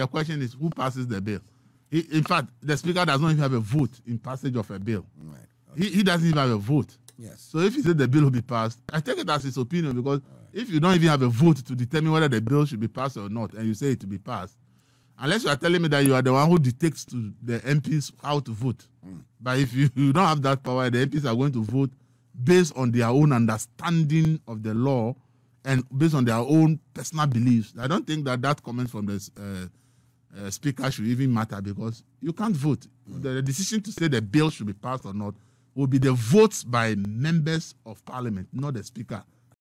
The question is who passes the bill. He, in fact, the speaker does not even have a vote in passage of a bill. Right. Okay. He, he doesn't even have a vote. Yes. So if he said the bill will be passed, I take it as his opinion because right. if you don't even have a vote to determine whether the bill should be passed or not, and you say it to be passed, unless you are telling me that you are the one who dictates to the MPs how to vote. Mm. But if you, you don't have that power, the MPs are going to vote based on their own understanding of the law and based on their own personal beliefs. I don't think that that comment from the uh, uh, speaker should even matter because you can't vote. Mm. The, the, decision to say the bill should be passed or not will be the votes by members of parliament, not the speaker.